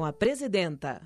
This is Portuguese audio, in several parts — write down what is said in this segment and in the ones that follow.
com a presidenta.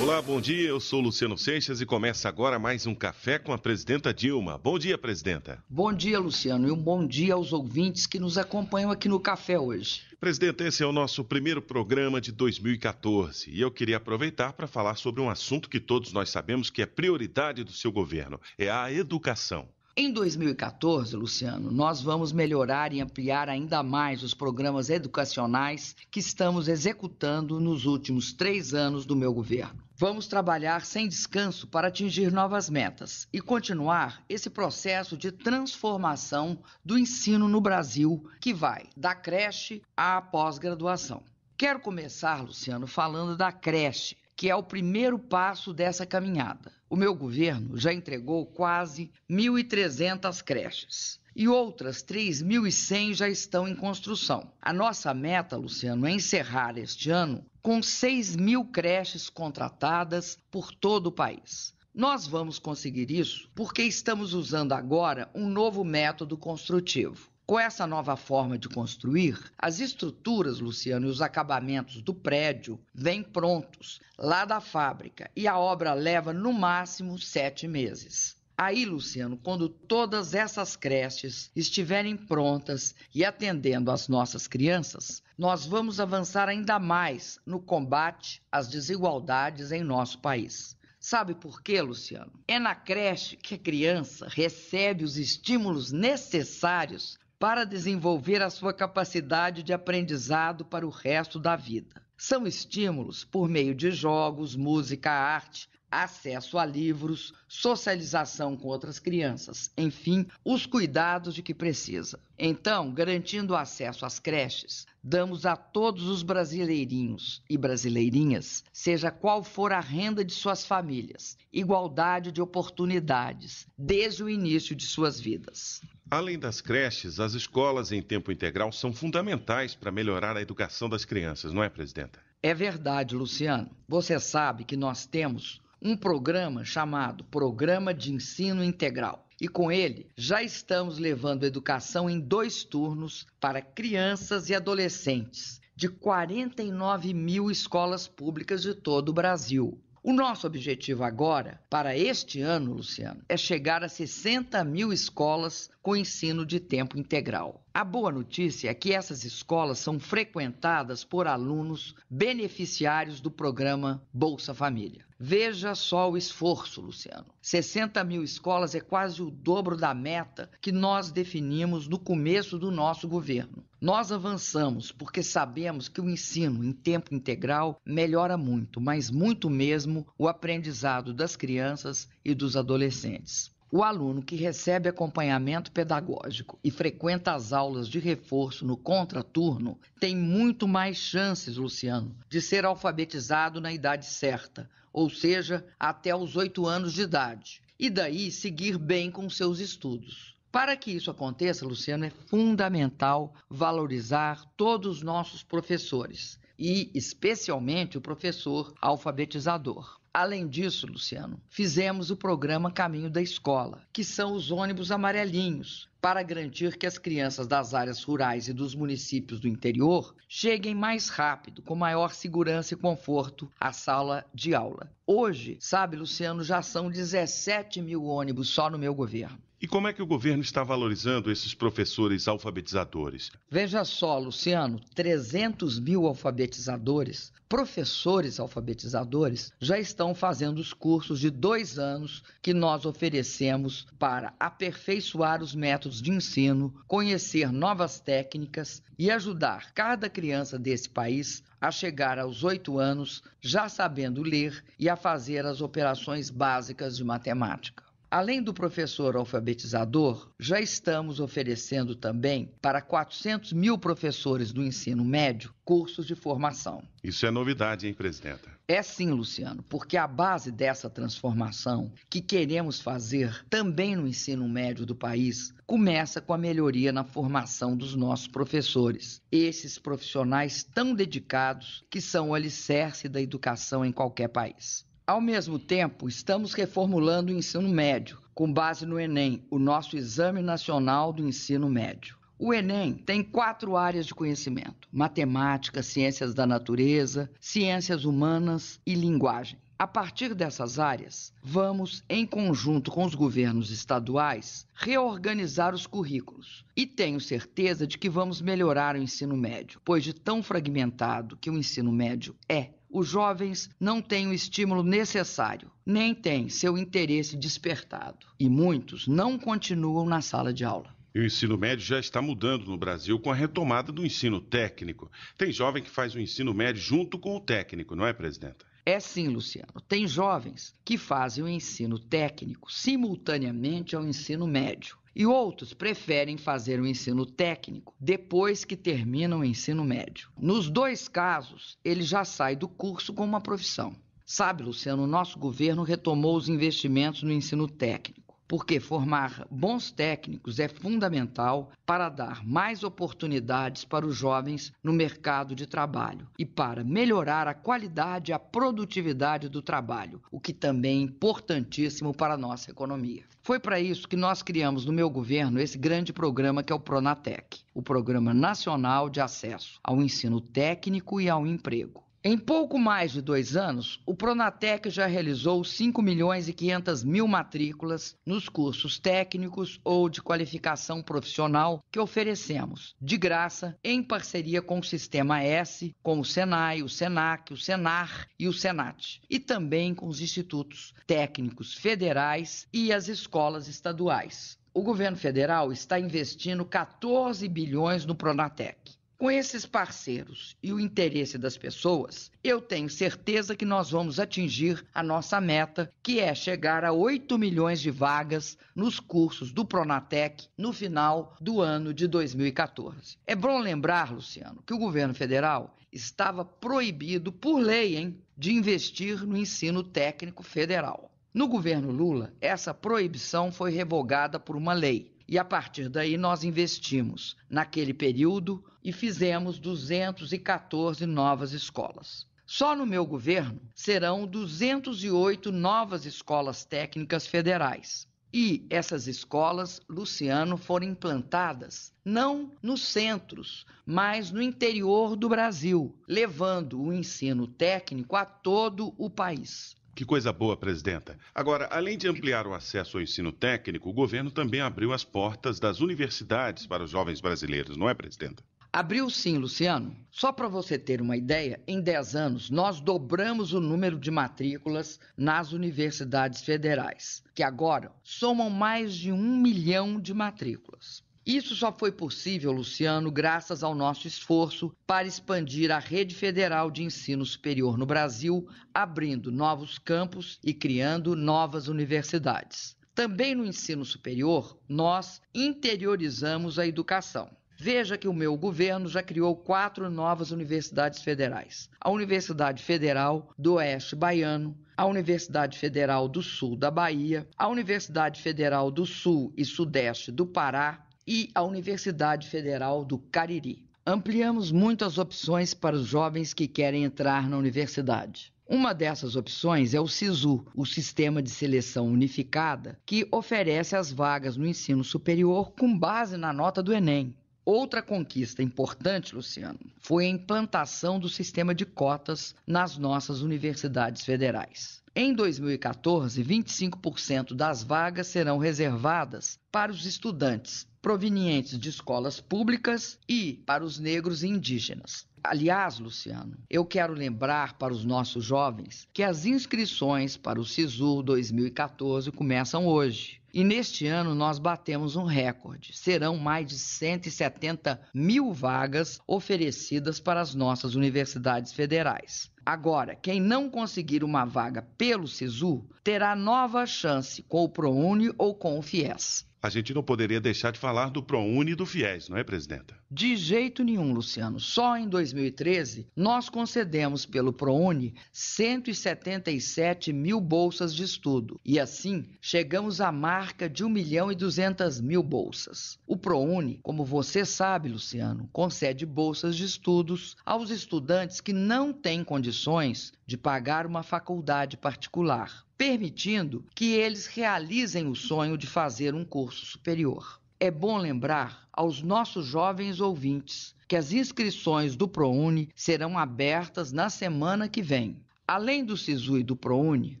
Olá, bom dia. Eu sou Luciano Seixas e começa agora mais um Café com a presidenta Dilma. Bom dia, presidenta. Bom dia, Luciano, e um bom dia aos ouvintes que nos acompanham aqui no Café hoje. Presidenta, esse é o nosso primeiro programa de 2014 e eu queria aproveitar para falar sobre um assunto que todos nós sabemos que é prioridade do seu governo: é a educação. Em 2014, Luciano, nós vamos melhorar e ampliar ainda mais os programas educacionais que estamos executando nos últimos três anos do meu governo. Vamos trabalhar sem descanso para atingir novas metas e continuar esse processo de transformação do ensino no Brasil, que vai da creche à pós-graduação. Quero começar, Luciano, falando da creche que é o primeiro passo dessa caminhada. O meu governo já entregou quase 1.300 creches e outras 3.100 já estão em construção. A nossa meta, Luciano, é encerrar este ano com 6 mil creches contratadas por todo o país. Nós vamos conseguir isso porque estamos usando agora um novo método construtivo. Com essa nova forma de construir, as estruturas, Luciano, e os acabamentos do prédio vêm prontos lá da fábrica e a obra leva no máximo sete meses. Aí, Luciano, quando todas essas creches estiverem prontas e atendendo as nossas crianças, nós vamos avançar ainda mais no combate às desigualdades em nosso país. Sabe por quê, Luciano? É na creche que a criança recebe os estímulos necessários para desenvolver a sua capacidade de aprendizado para o resto da vida. São estímulos por meio de jogos, música, arte, acesso a livros, socialização com outras crianças, enfim, os cuidados de que precisa. Então, garantindo acesso às creches, damos a todos os brasileirinhos e brasileirinhas, seja qual for a renda de suas famílias, igualdade de oportunidades desde o início de suas vidas. Além das creches, as escolas em tempo integral são fundamentais para melhorar a educação das crianças, não é, presidenta? É verdade, Luciano. Você sabe que nós temos um programa chamado Programa de Ensino Integral. E com ele, já estamos levando educação em dois turnos para crianças e adolescentes de 49 mil escolas públicas de todo o Brasil. O nosso objetivo agora, para este ano, Luciano, é chegar a 60 mil escolas com ensino de tempo integral. A boa notícia é que essas escolas são frequentadas por alunos beneficiários do programa Bolsa Família. Veja só o esforço, Luciano. 60 mil escolas é quase o dobro da meta que nós definimos no começo do nosso governo. Nós avançamos porque sabemos que o ensino em tempo integral melhora muito, mas muito mesmo, o aprendizado das crianças e dos adolescentes. O aluno que recebe acompanhamento pedagógico e frequenta as aulas de reforço no contraturno tem muito mais chances, Luciano, de ser alfabetizado na idade certa, ou seja, até os oito anos de idade, e daí seguir bem com seus estudos. Para que isso aconteça, Luciano, é fundamental valorizar todos os nossos professores e, especialmente, o professor alfabetizador. Além disso, Luciano, fizemos o programa Caminho da Escola, que são os ônibus amarelinhos, para garantir que as crianças das áreas rurais e dos municípios do interior cheguem mais rápido, com maior segurança e conforto, à sala de aula. Hoje, sabe, Luciano, já são 17 mil ônibus só no meu governo. E como é que o governo está valorizando esses professores alfabetizadores? Veja só, Luciano, 300 mil alfabetizadores, professores alfabetizadores, já estão fazendo os cursos de dois anos que nós oferecemos para aperfeiçoar os métodos de ensino, conhecer novas técnicas e ajudar cada criança desse país a chegar aos oito anos já sabendo ler e a fazer as operações básicas de matemática. Além do professor alfabetizador, já estamos oferecendo também para 400 mil professores do ensino médio cursos de formação. Isso é novidade, hein, presidenta? É sim, Luciano, porque a base dessa transformação que queremos fazer também no ensino médio do país começa com a melhoria na formação dos nossos professores, esses profissionais tão dedicados que são o alicerce da educação em qualquer país. Ao mesmo tempo, estamos reformulando o ensino médio, com base no Enem, o nosso Exame Nacional do Ensino Médio. O Enem tem quatro áreas de conhecimento: matemática, ciências da natureza, ciências humanas e linguagem. A partir dessas áreas, vamos, em conjunto com os governos estaduais, reorganizar os currículos. E tenho certeza de que vamos melhorar o ensino médio, pois de tão fragmentado que o ensino médio é, os jovens não têm o estímulo necessário, nem têm seu interesse despertado, e muitos não continuam na sala de aula. E o ensino médio já está mudando no Brasil com a retomada do ensino técnico. Tem jovem que faz o ensino médio junto com o técnico, não é, presidenta? É sim, Luciano. Tem jovens que fazem o ensino técnico simultaneamente ao ensino médio e outros preferem fazer o ensino técnico depois que terminam o ensino médio. Nos dois casos, ele já sai do curso com uma profissão. Sabe, Luciano, o nosso governo retomou os investimentos no ensino técnico porque formar bons técnicos é fundamental para dar mais oportunidades para os jovens no mercado de trabalho e para melhorar a qualidade e a produtividade do trabalho, o que também é importantíssimo para a nossa economia. Foi para isso que nós criamos no meu governo esse grande programa que é o Pronatec, o Programa Nacional de Acesso ao Ensino Técnico e ao Emprego. Em pouco mais de dois anos, o Pronatec já realizou 5 milhões e 500 mil matrículas nos cursos técnicos ou de qualificação profissional que oferecemos, de graça, em parceria com o Sistema S, com o Senai, o Senac, o Senar e o Senat, e também com os institutos técnicos federais e as escolas estaduais. O governo federal está investindo 14 bilhões no Pronatec. Com esses parceiros e o interesse das pessoas, eu tenho certeza que nós vamos atingir a nossa meta, que é chegar a 8 milhões de vagas nos cursos do Pronatec no final do ano de 2014. É bom lembrar, Luciano, que o governo federal estava proibido por lei, hein, de investir no ensino técnico federal. No governo Lula, essa proibição foi revogada por uma lei. E a partir daí nós investimos naquele período e fizemos 214 novas escolas. Só no meu governo serão 208 novas escolas técnicas federais. E essas escolas, Luciano, foram implantadas não nos centros, mas no interior do Brasil, levando o ensino técnico a todo o país. Que coisa boa, presidenta. Agora, além de ampliar o acesso ao ensino técnico, o governo também abriu as portas das universidades para os jovens brasileiros, não é, presidenta? Abriu sim, Luciano. Só para você ter uma ideia, em 10 anos nós dobramos o número de matrículas nas universidades federais, que agora somam mais de um milhão de matrículas. Isso só foi possível, Luciano, graças ao nosso esforço para expandir a rede federal de ensino superior no Brasil, abrindo novos campos e criando novas universidades. Também no ensino superior, nós interiorizamos a educação. Veja que o meu governo já criou quatro novas universidades federais: a Universidade Federal do Oeste Baiano, a Universidade Federal do Sul da Bahia, a Universidade Federal do Sul e Sudeste do Pará, e a Universidade Federal do Cariri. Ampliamos muito as opções para os jovens que querem entrar na universidade. Uma dessas opções é o SISU, o Sistema de Seleção Unificada, que oferece as vagas no ensino superior com base na nota do Enem. Outra conquista importante, Luciano, foi a implantação do sistema de cotas nas nossas universidades federais. Em 2014, 25% das vagas serão reservadas para os estudantes provenientes de escolas públicas e para os negros e indígenas. Aliás, Luciano, eu quero lembrar para os nossos jovens que as inscrições para o SISU 2014 começam hoje. E neste ano nós batemos um recorde. Serão mais de 170 mil vagas oferecidas para as nossas universidades federais. Agora, quem não conseguir uma vaga pelo SISU terá nova chance com o ProUni ou com o FIES a gente não poderia deixar de falar do ProUni e do FIES, não é, presidenta? De jeito nenhum, Luciano. Só em 2013, nós concedemos pelo ProUni 177 mil bolsas de estudo. E assim, chegamos à marca de 1 milhão e 200 mil bolsas. O ProUni, como você sabe, Luciano, concede bolsas de estudos aos estudantes que não têm condições de pagar uma faculdade particular permitindo que eles realizem o sonho de fazer um curso superior. É bom lembrar aos nossos jovens ouvintes que as inscrições do ProUni serão abertas na semana que vem. Além do SISU e do ProUni,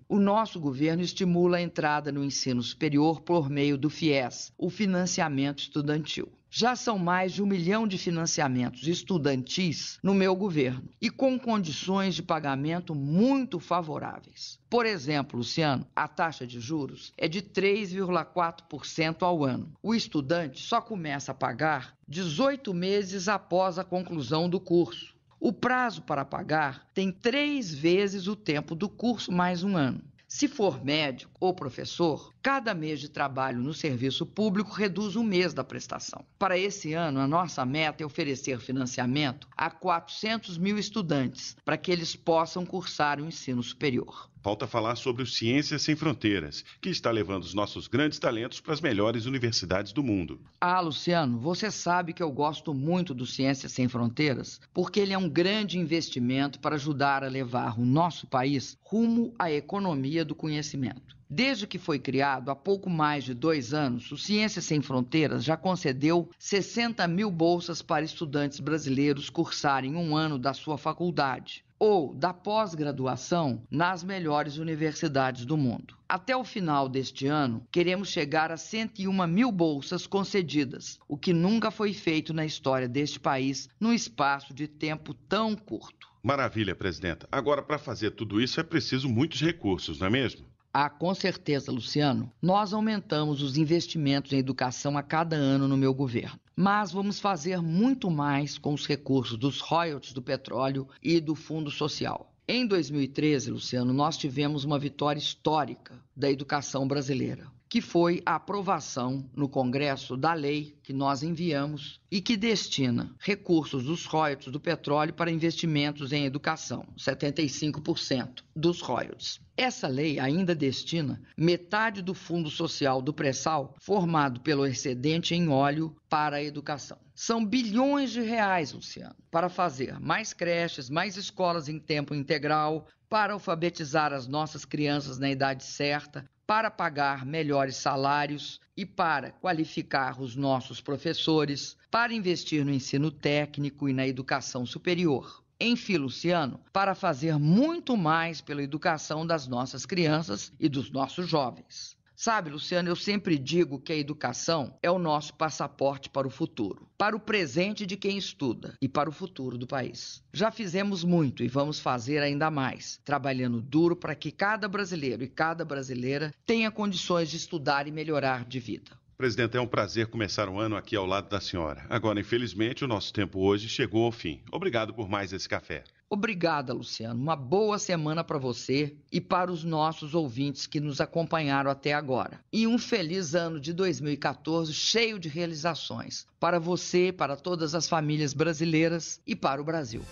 o nosso governo estimula a entrada no ensino superior por meio do FIES, o financiamento estudantil. Já são mais de um milhão de financiamentos estudantis no meu governo e com condições de pagamento muito favoráveis. Por exemplo, Luciano, a taxa de juros é de 3,4% ao ano. O estudante só começa a pagar 18 meses após a conclusão do curso. O prazo para pagar tem três vezes o tempo do curso mais um ano. Se for médico ou professor, cada mês de trabalho no serviço público reduz um mês da prestação. Para esse ano, a nossa meta é oferecer financiamento a 400 mil estudantes para que eles possam cursar o ensino superior. Falta falar sobre o Ciências Sem Fronteiras, que está levando os nossos grandes talentos para as melhores universidades do mundo. Ah, Luciano, você sabe que eu gosto muito do Ciências Sem Fronteiras, porque ele é um grande investimento para ajudar a levar o nosso país rumo à economia do conhecimento. Desde que foi criado, há pouco mais de dois anos, o Ciência Sem Fronteiras já concedeu 60 mil bolsas para estudantes brasileiros cursarem um ano da sua faculdade ou da pós-graduação nas melhores universidades do mundo. Até o final deste ano, queremos chegar a 101 mil bolsas concedidas, o que nunca foi feito na história deste país num espaço de tempo tão curto. Maravilha, presidenta. Agora, para fazer tudo isso é preciso muitos recursos, não é mesmo? Ah, com certeza, Luciano. Nós aumentamos os investimentos em educação a cada ano no meu governo. Mas vamos fazer muito mais com os recursos dos royalties do petróleo e do Fundo Social. Em 2013, Luciano, nós tivemos uma vitória histórica da educação brasileira que foi a aprovação no Congresso da lei que nós enviamos e que destina recursos dos royalties do petróleo para investimentos em educação, 75% dos royalties. Essa lei ainda destina metade do fundo social do pré-sal formado pelo excedente em óleo para a educação. São bilhões de reais, Luciano, para fazer mais creches, mais escolas em tempo integral, para alfabetizar as nossas crianças na idade certa, para pagar melhores salários e para qualificar os nossos professores, para investir no ensino técnico e na educação superior. Enfim, Luciano, para fazer muito mais pela educação das nossas crianças e dos nossos jovens. Sabe, Luciano, eu sempre digo que a educação é o nosso passaporte para o futuro, para o presente de quem estuda e para o futuro do país. Já fizemos muito e vamos fazer ainda mais, trabalhando duro para que cada brasileiro e cada brasileira tenha condições de estudar e melhorar de vida. Presidente, é um prazer começar um ano aqui ao lado da senhora. Agora, infelizmente, o nosso tempo hoje chegou ao fim. Obrigado por mais esse café. Obrigada, Luciano. Uma boa semana para você e para os nossos ouvintes que nos acompanharam até agora. E um feliz ano de 2014 cheio de realizações para você, para todas as famílias brasileiras e para o Brasil.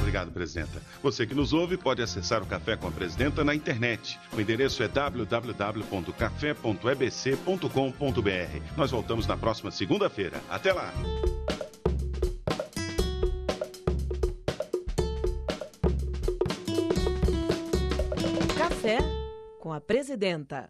Obrigado, Presidenta. Você que nos ouve pode acessar o Café com a Presidenta na internet. O endereço é www.café.ebc.com.br. Nós voltamos na próxima segunda-feira. Até lá! com a presidenta.